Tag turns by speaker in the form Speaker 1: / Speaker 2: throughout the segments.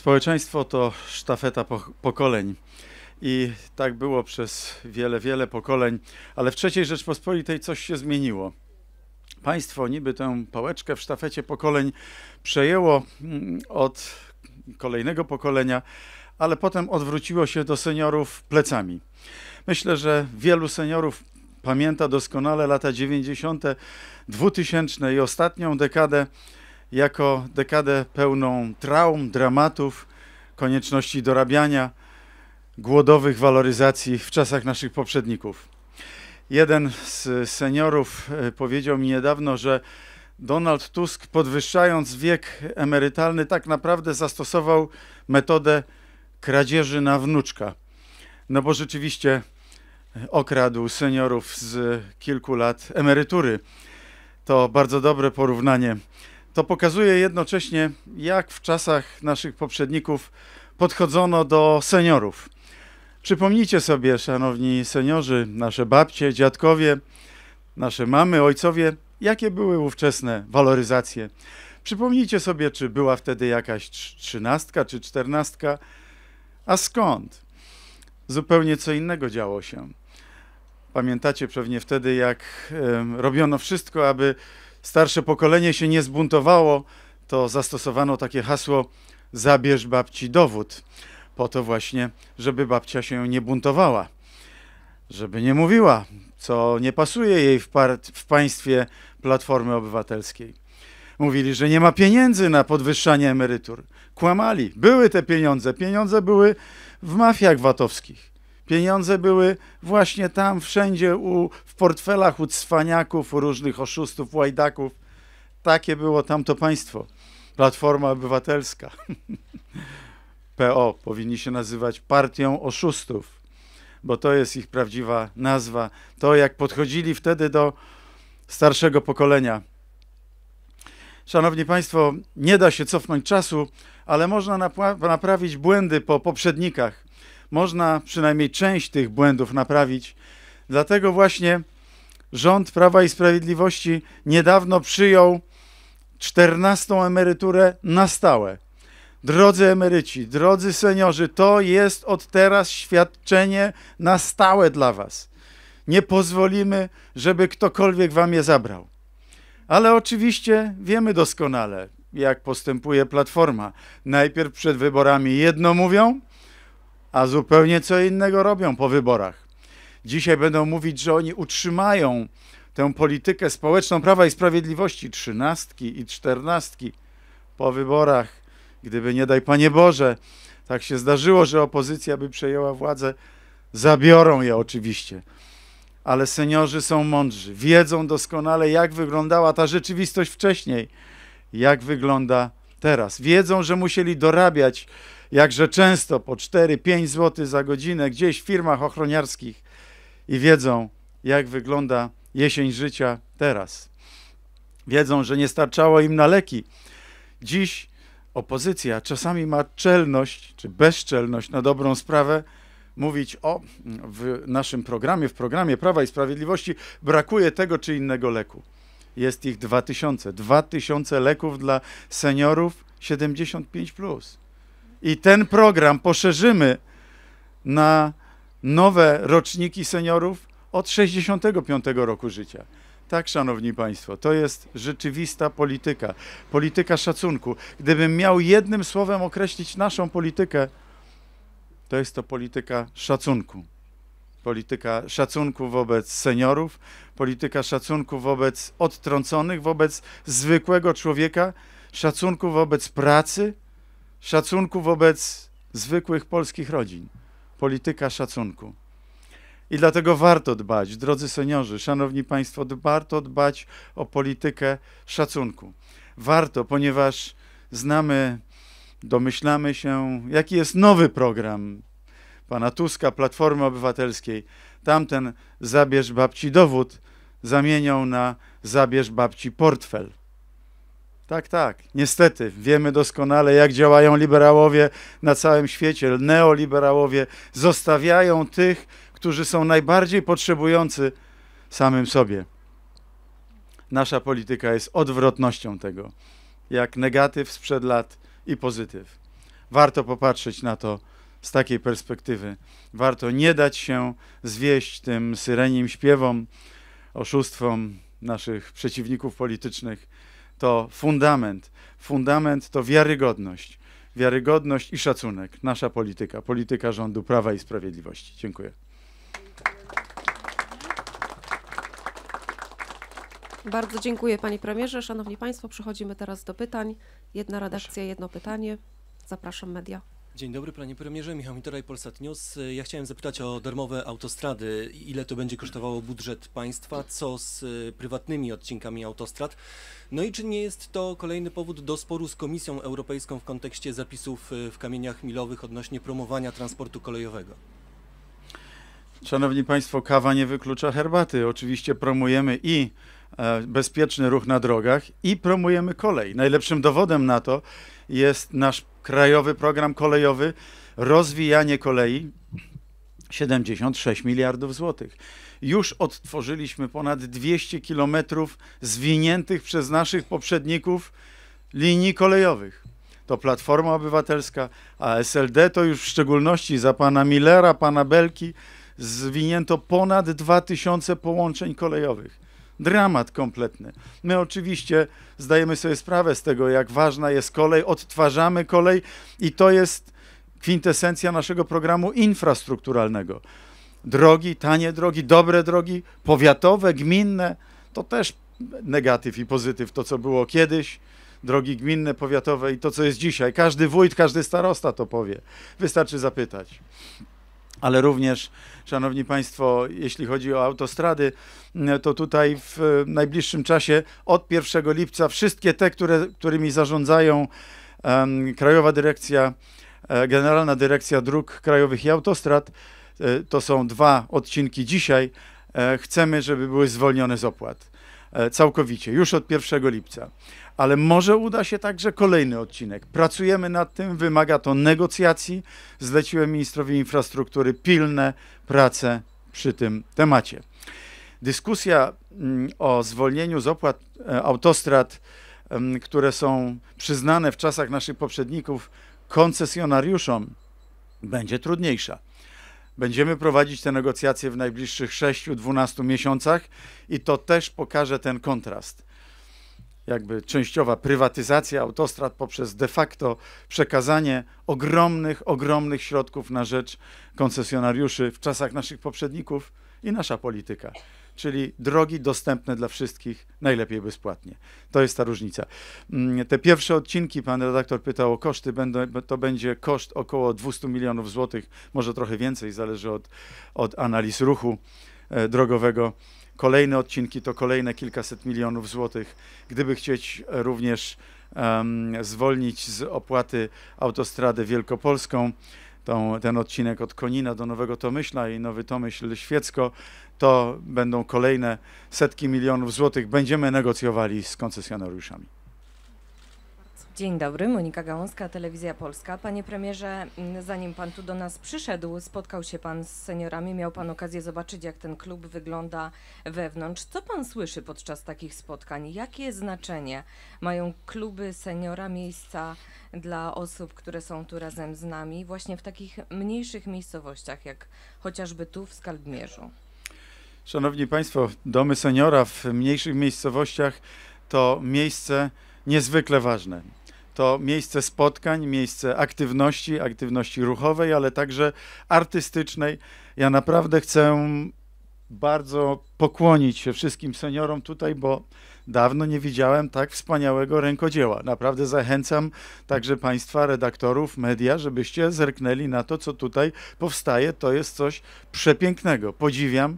Speaker 1: Społeczeństwo to sztafeta pokoleń. I tak było przez wiele, wiele pokoleń, ale w III Rzeczpospolitej coś się zmieniło. Państwo niby tę pałeczkę w sztafecie pokoleń przejęło mm, od kolejnego pokolenia, ale potem odwróciło się do seniorów plecami. Myślę, że wielu seniorów pamięta doskonale lata 90., 2000 i ostatnią dekadę jako dekadę pełną traum, dramatów, konieczności dorabiania, głodowych waloryzacji w czasach naszych poprzedników. Jeden z seniorów e, powiedział mi niedawno, że Donald Tusk, podwyższając wiek emerytalny, tak naprawdę zastosował metodę kradzieży na wnuczka. No bo rzeczywiście e, okradł seniorów z kilku lat emerytury. To bardzo dobre porównanie to pokazuje jednocześnie, jak w czasach naszych poprzedników podchodzono do seniorów. Przypomnijcie sobie, szanowni seniorzy, nasze babcie, dziadkowie, nasze mamy, ojcowie, jakie były ówczesne waloryzacje. Przypomnijcie sobie, czy była wtedy jakaś trzynastka czy czternastka, a skąd? Zupełnie co innego działo się. Pamiętacie pewnie wtedy, jak robiono wszystko, aby starsze pokolenie się nie zbuntowało, to zastosowano takie hasło zabierz babci dowód. Po to właśnie, żeby babcia się nie buntowała, żeby nie mówiła, co nie pasuje jej w, w państwie Platformy Obywatelskiej. Mówili, że nie ma pieniędzy na podwyższanie emerytur. Kłamali. Były te pieniądze. Pieniądze były w mafiach VAT-owskich. Pieniądze były właśnie tam, wszędzie u, w portfelach u cwaniaków, u różnych oszustów, łajdaków. Takie było tamto państwo. Platforma Obywatelska. PO powinni się nazywać partią oszustów, bo to jest ich prawdziwa nazwa. To jak podchodzili wtedy do starszego pokolenia. Szanowni Państwo, nie da się cofnąć czasu, ale można naprawić błędy po poprzednikach można przynajmniej część tych błędów naprawić. Dlatego właśnie rząd Prawa i Sprawiedliwości niedawno przyjął czternastą emeryturę na stałe. Drodzy emeryci, drodzy seniorzy, to jest od teraz świadczenie na stałe dla Was. Nie pozwolimy, żeby ktokolwiek Wam je zabrał. Ale oczywiście wiemy doskonale, jak postępuje Platforma. Najpierw przed wyborami jedno mówią, a zupełnie co innego robią po wyborach. Dzisiaj będą mówić, że oni utrzymają tę politykę społeczną Prawa i Sprawiedliwości, trzynastki i czternastki po wyborach. Gdyby nie daj Panie Boże, tak się zdarzyło, że opozycja by przejęła władzę, zabiorą je oczywiście. Ale seniorzy są mądrzy, wiedzą doskonale, jak wyglądała ta rzeczywistość wcześniej, jak wygląda teraz. Wiedzą, że musieli dorabiać jakże często po 4-5 zł za godzinę gdzieś w firmach ochroniarskich i wiedzą, jak wygląda jesień życia teraz. Wiedzą, że nie starczało im na leki. Dziś opozycja czasami ma czelność czy bezczelność na dobrą sprawę mówić o w naszym programie, w programie Prawa i Sprawiedliwości brakuje tego czy innego leku. Jest ich 2000, 2000 leków dla seniorów 75 plus i ten program poszerzymy na nowe roczniki seniorów od 65 roku życia. Tak, szanowni państwo, to jest rzeczywista polityka, polityka szacunku. Gdybym miał jednym słowem określić naszą politykę, to jest to polityka szacunku. Polityka szacunku wobec seniorów, polityka szacunku wobec odtrąconych, wobec zwykłego człowieka, szacunku wobec pracy, szacunku wobec zwykłych polskich rodzin, polityka szacunku. I dlatego warto dbać, drodzy seniorzy, szanowni państwo, warto dbać o politykę szacunku. Warto, ponieważ znamy, domyślamy się, jaki jest nowy program pana Tuska, Platformy Obywatelskiej. Tamten zabierz babci dowód zamienią na zabierz babci portfel. Tak, tak. Niestety wiemy doskonale, jak działają liberałowie na całym świecie. Neoliberałowie zostawiają tych, którzy są najbardziej potrzebujący samym sobie. Nasza polityka jest odwrotnością tego, jak negatyw sprzed lat i pozytyw. Warto popatrzeć na to z takiej perspektywy. Warto nie dać się zwieść tym syrenim śpiewom, oszustwom naszych przeciwników politycznych to fundament. Fundament to wiarygodność. Wiarygodność i szacunek. Nasza polityka, polityka rządu Prawa i Sprawiedliwości. Dziękuję. Bardzo dziękuję Panie Premierze. Szanowni Państwo, przechodzimy teraz do pytań. Jedna redakcja, jedno pytanie. Zapraszam media. Dzień dobry, panie premierze. Michał Mitoraj, Polsat News. Ja chciałem zapytać o darmowe autostrady. Ile to będzie kosztowało budżet państwa? Co z y, prywatnymi odcinkami autostrad? No i czy nie jest to kolejny powód do sporu z Komisją Europejską w kontekście zapisów y, w kamieniach milowych odnośnie promowania transportu kolejowego? Szanowni Państwo, kawa nie wyklucza herbaty. Oczywiście promujemy i e, bezpieczny ruch na drogach i promujemy kolej. Najlepszym dowodem na to jest nasz krajowy program kolejowy, rozwijanie kolei 76 miliardów złotych. Już odtworzyliśmy ponad 200 kilometrów zwiniętych przez naszych poprzedników linii kolejowych. To Platforma Obywatelska, a SLD to już w szczególności za pana Millera, pana Belki zwinięto ponad 2000 połączeń kolejowych Dramat kompletny. My oczywiście zdajemy sobie sprawę z tego, jak ważna jest kolej, odtwarzamy kolej i to jest kwintesencja naszego programu infrastrukturalnego. Drogi, tanie drogi, dobre drogi, powiatowe, gminne, to też negatyw i pozytyw, to co było kiedyś, drogi gminne, powiatowe i to co jest dzisiaj. Każdy wójt, każdy starosta to powie. Wystarczy zapytać ale również, Szanowni Państwo, jeśli chodzi o autostrady, mm, to tutaj w e, najbliższym czasie od 1 lipca wszystkie te, które, którymi zarządzają um, Krajowa Dyrekcja, e, Generalna Dyrekcja Dróg Krajowych i Autostrad, e, to są dwa odcinki dzisiaj, chcemy, żeby były zwolnione z opłat. E, całkowicie, już od 1 lipca. Ale może uda się także kolejny odcinek. Pracujemy nad tym, wymaga to negocjacji. Zleciłem ministrowi infrastruktury pilne prace przy tym temacie. Dyskusja mm, o zwolnieniu z opłat e, autostrad, które są przyznane w czasach naszych poprzedników koncesjonariuszom, będzie trudniejsza. Będziemy prowadzić te negocjacje w najbliższych 6-12 miesiącach i to też pokaże ten kontrast jakby częściowa prywatyzacja autostrad poprzez de facto przekazanie ogromnych, ogromnych środków na rzecz koncesjonariuszy w czasach naszych poprzedników i nasza polityka. Czyli drogi dostępne dla wszystkich, najlepiej bezpłatnie. To jest ta różnica. Mm, te pierwsze odcinki, pan redaktor pytał o koszty, to będzie koszt około 200 milionów złotych, może trochę więcej, zależy od, od analiz ruchu e, drogowego. Kolejne odcinki to kolejne kilkaset milionów złotych. Gdyby chcieć e, również um, zwolnić z opłaty autostradę wielkopolską, tą, ten odcinek od Konina do Nowego Tomyśla i Nowy Tomyśl Świecko, to będą kolejne setki milionów złotych. Będziemy negocjowali z koncesjonariuszami. Dzień dobry, Monika Gałąska, Telewizja Polska. Panie premierze, mm, zanim pan tu do nas przyszedł, spotkał się pan z seniorami, miał pan okazję zobaczyć, jak ten klub wygląda wewnątrz. Co pan słyszy podczas takich spotkań? Jakie znaczenie mają kluby seniora, miejsca dla osób, które są tu razem z nami, właśnie w takich mniejszych miejscowościach, jak chociażby tu w Skalbmierzu? Szanowni Państwo, domy seniora w mniejszych miejscowościach to miejsce niezwykle ważne to miejsce spotkań, miejsce aktywności, aktywności ruchowej, ale także artystycznej. Ja naprawdę chcę bardzo pokłonić się wszystkim seniorom tutaj, bo dawno nie widziałem tak wspaniałego rękodzieła. Naprawdę zachęcam także Państwa, redaktorów, media, żebyście zerknęli na to, co tutaj powstaje. To jest coś przepięknego. Podziwiam.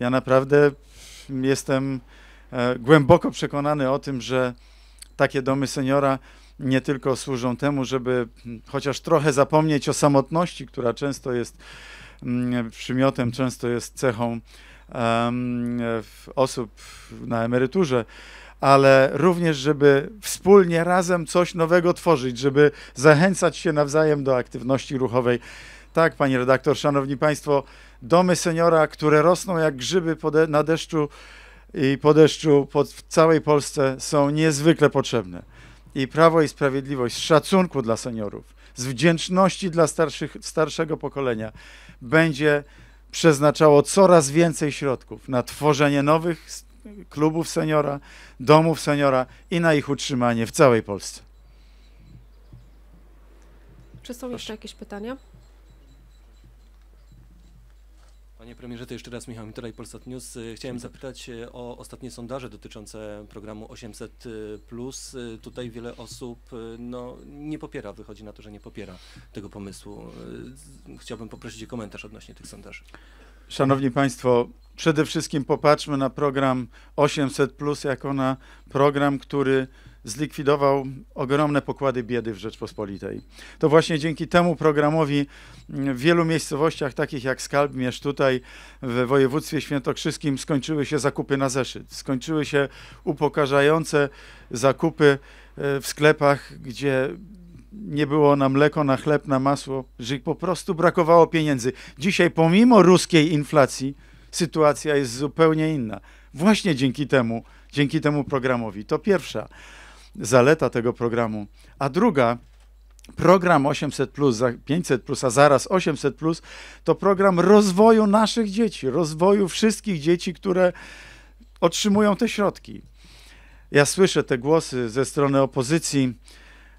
Speaker 1: Ja naprawdę jestem e, głęboko przekonany o tym, że takie domy seniora nie tylko służą temu, żeby chociaż trochę zapomnieć o samotności, która często jest mm, przymiotem, często jest cechą osób na emeryturze, ale również, żeby wspólnie, razem coś nowego tworzyć, żeby zachęcać się nawzajem do aktywności ruchowej. Tak, pani redaktor, szanowni państwo, domy seniora, które rosną jak grzyby na deszczu i po deszczu pod w całej Polsce są niezwykle potrzebne i Prawo i Sprawiedliwość z szacunku dla seniorów, z wdzięczności dla starszych, starszego pokolenia będzie przeznaczało coraz więcej środków na tworzenie nowych klubów seniora, domów seniora i na ich utrzymanie w całej Polsce. Czy są jeszcze jakieś pytania? Panie premierze, to jeszcze raz Michał Mitoraj, Polsat News. Y, chciałem zapytać y, o ostatnie sondaże dotyczące programu 800. Y, tutaj wiele osób no, nie popiera, wychodzi na to, że nie popiera tego pomysłu. Chciałbym poprosić o komentarz odnośnie tych sondaży. Szanowni Państwo, Przede wszystkim popatrzmy na program 800 Plus jako na program, który zlikwidował ogromne pokłady biedy w Rzeczpospolitej. To właśnie dzięki temu programowi w wielu miejscowościach, takich jak Skalbmierz, tutaj w województwie świętokrzyskim skończyły się zakupy na zeszyt. Skończyły się upokarzające zakupy e, w sklepach, gdzie nie było na mleko, na chleb, na masło, że po prostu brakowało pieniędzy. Dzisiaj pomimo ruskiej inflacji sytuacja jest zupełnie inna. Właśnie dzięki temu, dzięki temu programowi. To pierwsza zaleta tego programu. A druga, program 800, plus, 500, plus, a zaraz 800, plus, to program rozwoju naszych dzieci, rozwoju wszystkich dzieci, które otrzymują te środki. Ja słyszę te głosy ze strony opozycji.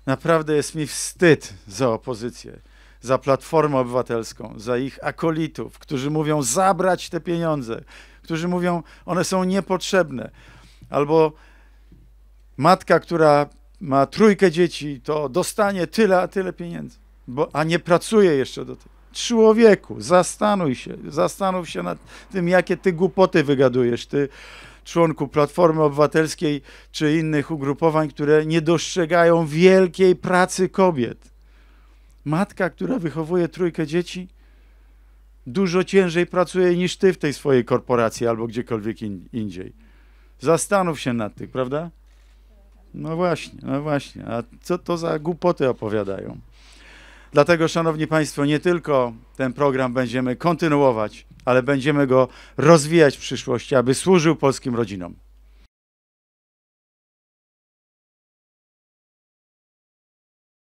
Speaker 1: Naprawdę jest mi wstyd za opozycję za Platformę Obywatelską, za ich akolitów, którzy mówią zabrać te pieniądze, którzy mówią one są niepotrzebne. Albo matka, która ma trójkę dzieci, to dostanie tyle, a tyle pieniędzy, bo, a nie pracuje jeszcze do tego. Człowieku, zastanuj się, zastanów się nad tym, jakie ty głupoty wygadujesz, ty członku Platformy Obywatelskiej czy innych ugrupowań, które nie dostrzegają wielkiej pracy kobiet. Matka, która wychowuje trójkę dzieci, dużo ciężej pracuje niż ty w tej swojej korporacji albo gdziekolwiek in, indziej. Zastanów się nad tym, prawda? No właśnie, no właśnie. A co to za głupoty opowiadają? Dlatego, szanowni państwo, nie tylko ten program będziemy kontynuować, ale będziemy go rozwijać w przyszłości, aby służył polskim rodzinom.